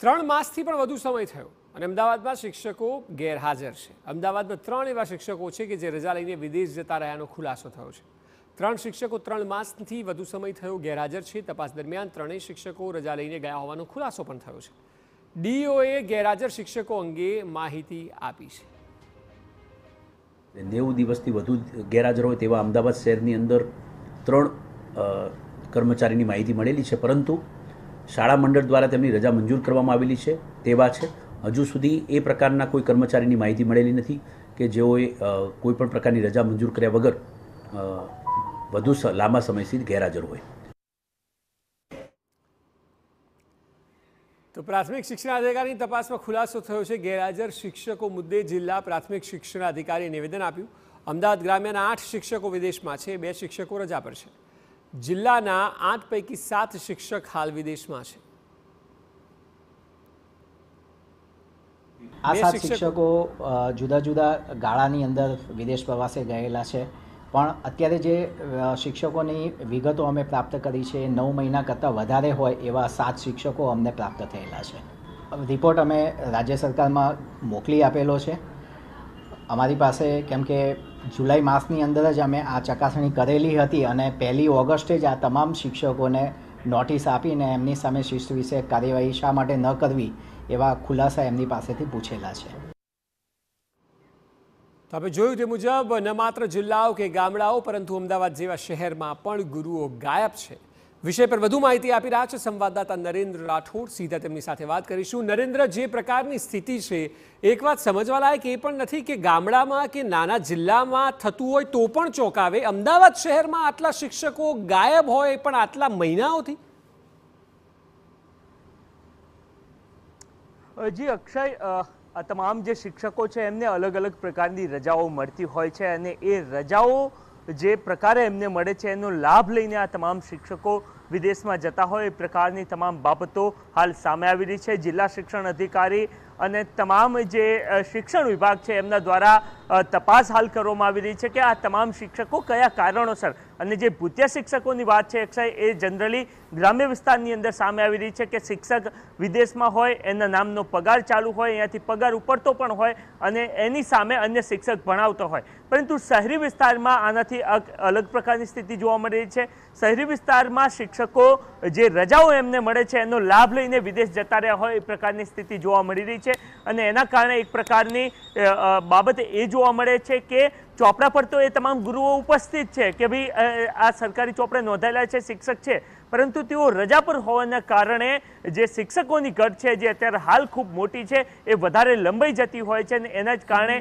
ત્રણ માસથી પણ વધુ સમય થયો અને અમદાવાદમાં શિક્ષકો ગેરહાજર છે અમદાવાદમાં ત્રણ એવા શિક્ષકો છે કે જે રજા લઈને વિદેશ જતા રહ્યાનો ખુલાસો થયો છે ત્રણ શિક્ષકો ત્રણ માસથી વધુ સમય થયો ગેરહાજર છે તપાસ દરમિયાન ત્રણેય શિક્ષકો રજા લઈને ગયા હોવાનો ખુલાસો પણ થયો છે ડીઓએ ગેરહાજર શિક્ષકો અંગે માહિતી આપી છે નેવું દિવસથી વધુ ગેરહાજર હોય તેવા અમદાવાદ શહેરની અંદર ત્રણ કર્મચારીની માહિતી મળેલી છે પરંતુ શાળા મંડળ દ્વારા તેમની રજા મંજૂર કરવામાં આવેલી છે તેવા છે હજુ સુધી એ પ્રકારના કોઈ કર્મચારીની માહિતી મળેલી નથી કે જેઓએ કોઈ પણ પ્રકારની રજા મંજૂર કર્યા વગર વધુ લાંબા સમયથી ગેરહાજર હોય તો પ્રાથમિક શિક્ષણ અધિકારીની તપાસમાં ખુલાસો થયો છે ગેરહાજર શિક્ષકો મુદ્દે જિલ્લા પ્રાથમિક શિક્ષણ શિક્ષણાધિકારીએ નિવેદન આપ્યું અમદાવાદ ગ્રામ્યના આઠ શિક્ષકો વિદેશમાં છે બે શિક્ષકો રજા પર છે જિલ્લાના આઠ પૈકી સાત શિક્ષક હાલ વિદેશમાં છે આ સાત શિક્ષકો જુદા જુદા ગાળાની અંદર વિદેશ પ્રવાસે ગયેલા છે પણ અત્યારે જે શિક્ષકોની વિગતો અમે પ્રાપ્ત કરી છે નવ મહિના કરતાં વધારે હોય એવા સાત શિક્ષકો અમને પ્રાપ્ત થયેલા છે રિપોર્ટ અમે રાજ્ય સરકારમાં મોકલી આપેલો છે અમારી પાસે કેમ કે જુલાઈ માસની અંદર જ અમે આ ચકાસણી કરેલી હતી અને પહેલી ઓગસ્ટે જ આ તમામ શિક્ષકોને નોટિસ આપીને એમની સામે શિસ્ત વિશે કાર્યવાહી શા માટે ન કરવી એવા ખુલાસા એમની પાસેથી પૂછેલા છે તમે જોયું તે મુજબ ન માત્ર જિલ્લાઓ કે ગામડાઓ પરંતુ અમદાવાદ જેવા શહેરમાં પણ ગુરુઓ ગાયબ છે વિષય પર વધુ માહિતી આપી રહ્યા છે સંવાદદાતા નરેન્દ્ર રાઠોડ સીધા તેમની સાથે વાત કરીશું નરેન્દ્ર જે પ્રકારની સ્થિતિ છે એક વાત સમજવા લાયક એ પણ નથી કે ગામડામાં કે નાના જિલ્લામાં થતું હોય તો પણ ચોંકાવે અમદાવાદ શહેરમાં આટલા શિક્ષકો ગાયબ હોય પણ આટલા મહિનાઓથી જી અક્ષય આ તમામ જે શિક્ષકો છે એમને અલગ અલગ પ્રકારની રજાઓ મળતી હોય છે અને એ રજાઓ જે પ્રકારે એમને મળે છે એનો લાભ લઈને આ તમામ શિક્ષકો વિદેશમાં જતા હોય એ પ્રકારની તમામ બાબતો હાલ સામે આવી રહી છે જિલ્લા શિક્ષણ અધિકારી અને તમામ જે શિક્ષણ વિભાગ છે એમના દ્વારા તપાસ હાલ કરવામાં આવી રહી છે કે આ તમામ શિક્ષકો કયા કારણોસર અને જે ભૂત્યા શિક્ષકોની વાત છે અક્ષય એ જનરલી ગ્રામ્ય વિસ્તારની અંદર સામે આવી રહી છે કે શિક્ષક વિદેશમાં હોય એના નામનો પગાર ચાલુ હોય અહીંયાથી પગાર ઉપડતો પણ હોય અને એની સામે અન્ય શિક્ષક ભણાવતો હોય પરંતુ શહેરી વિસ્તારમાં આનાથી અલગ પ્રકારની સ્થિતિ જોવા મળી રહી છે શહેરી વિસ્તારમાં શિક્ષક શિક્ષકો જે રજાઓ એમને મળે છે એનો લાભ લઈને વિદેશ જતા રહ્યા હોય એ પ્રકારની સ્થિતિ જોવા મળી રહી છે અને એના કારણે એક પ્રકારની બાબત એ જોવા મળે છે કે ચોપડા પર તો એ તમામ ગુરુઓ ઉપસ્થિત છે કે ભાઈ આ સરકારી ચોપડે નોંધાયેલા છે શિક્ષક છે પરંતુ તેઓ રજા પર હોવાના કારણે જે શિક્ષકોની ઘટ છે જે અત્યારે હાલ ખૂબ મોટી છે એ વધારે લંબાઈ જતી હોય છે અને એના જ કારણે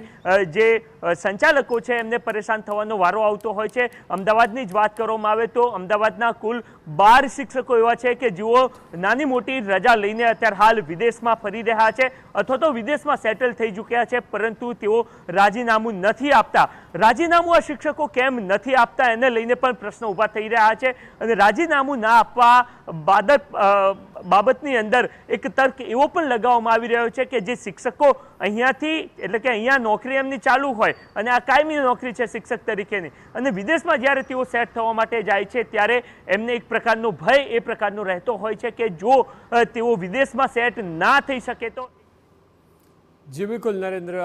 જે સંચાલકો છે એમને પરેશાન થવાનો વારો આવતો હોય છે અમદાવાદની જ વાત કરવામાં આવે તો અમદાવાદના કુલ બાર શિક્ષકો એવા છે કે જેઓ નાની મોટી રજા લઈને અત્યારે હાલ વિદેશમાં ફરી રહ્યા છે અથવા તો વિદેશમાં સેટલ થઈ ચૂક્યા છે પરંતુ તેઓ રાજીનામું નથી આપતા રાજીનામું આ શિક્ષકો કેમ નથી આપતા એને લઈને પણ પ્રશ્નો ઊભા થઈ રહ્યા છે અને રાજીનામું ના આપવા બાદ બાબતની અંદર એક તર્ક એવો પણ લગાવવામાં આવી રહ્યો છે કે જે શિક્ષકો અહીંયાથી એટલે કે અહીંયા નોકરી એમની ચાલુ હોય અને આ કાયમી નોકરી છે શિક્ષક તરીકેની અને વિદેશમાં જ્યારે તેઓ સેટ થવા માટે જાય છે ત્યારે એમને એક પ્રકારનો ભય એ પ્રકારનો રહેતો હોય છે કે જો તેઓ વિદેશમાં સેટ ના થઈ શકે તો જી બિલકુલ નરેન્દ્ર